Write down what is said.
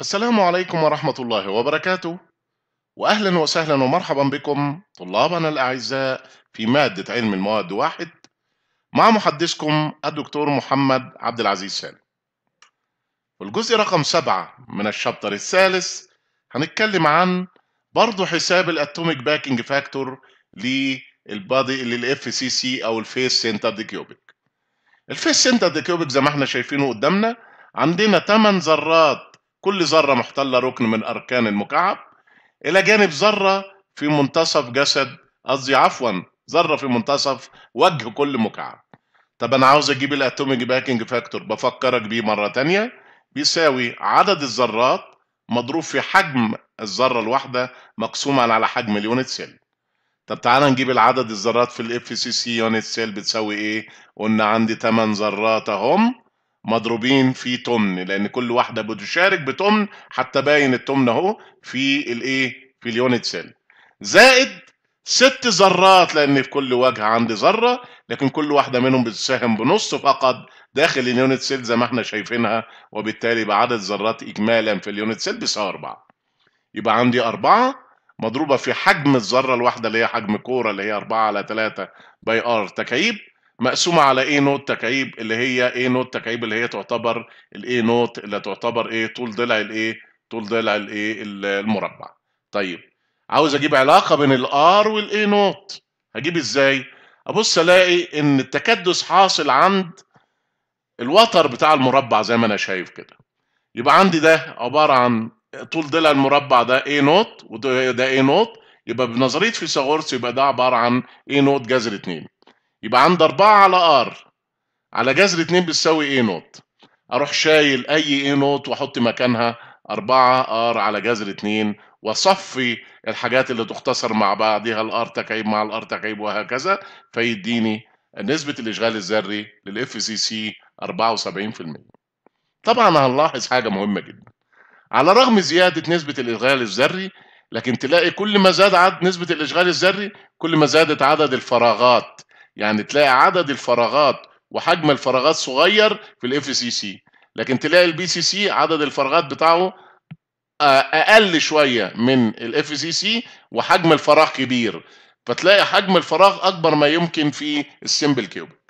السلام عليكم ورحمة الله وبركاته وأهلا وسهلا ومرحبا بكم طلابنا الأعزاء في مادة علم المواد واحد مع محدثكم الدكتور محمد عبد العزيز سالم والجزء رقم سبعة من الشابتر الثالث هنتكلم عن برضه حساب الاتوميك باكينج فاكتور للبادي للاف سي سي او الفيس سنتر دي كيوبيك الفيس سنتر دي كيوبيك زي ما احنا شايفينه قدامنا عندنا 8 ذرات كل ذرة محتلة ركن من أركان المكعب إلى جانب ذرة في منتصف جسد قصدي عفوا ذرة في منتصف وجه كل مكعب طب أنا عاوز أجيب الأتوميك باكينج فاكتور بفكرك بيه مرة تانية بيساوي عدد الذرات مضروب في حجم الذرة الواحدة مقسوما على حجم اليونت سيل طب تعالى نجيب العدد الذرات في الاف سي سي يونت سيل بتساوي ايه؟ قلنا عندي 8 ذرات اهم مضروبين في تمن لان كل واحده بتشارك بتمن حتى باين التمن اهو في الايه في اليونت سيل زائد ست ذرات لان في كل وجهه عندي ذره لكن كل واحده منهم بتساهم بنص فقط داخل اليونت سيل زي ما احنا شايفينها وبالتالي بعدد ذرات اجمالا في اليونت سيل بيساوي اربعه يبقى عندي اربعه مضروبه في حجم الذره الواحده اللي هي حجم كوره اللي هي 4 على 3 باي ار تكعيب مقسومه على A نوت تكعيب اللي هي A نوت تكعيب اللي هي تعتبر A نوت اللي تعتبر ايه طول ضلع الايه طول ضلع الايه المربع طيب عاوز اجيب علاقه بين R وال A نوت هجيب ازاي ابص الاقي ان التكدس حاصل عند الوتر بتاع المربع زي ما انا شايف كده يبقى عندي ده عباره عن طول ضلع المربع ده A نوت وده A نوت يبقى بنظريه فيثاغورس يبقى ده عباره عن A نوت جذر 2 يبقى عند 4 على ار على جذر 2 بتساوي اي نوت اروح شايل اي اي نوت واحط مكانها 4 ار على جذر 2 وصفي الحاجات اللي تختصر مع بعضها الار تكعيب مع الار تكعيب وهكذا فيديني نسبة الإشغال الذري للإف سي سي 74%. طبعا هنلاحظ حاجة مهمة جدا. على رغم زيادة نسبة الإشغال الذري لكن تلاقي كل ما زاد عدد نسبة الإشغال الذري كل ما زادت عدد الفراغات يعني تلاقي عدد الفراغات وحجم الفراغات صغير في الاف سي سي لكن تلاقي البي سي سي عدد الفراغات بتاعه اقل شويه من الاف سي سي وحجم الفراغ كبير فتلاقي حجم الفراغ اكبر ما يمكن في السيمبل كيوبيك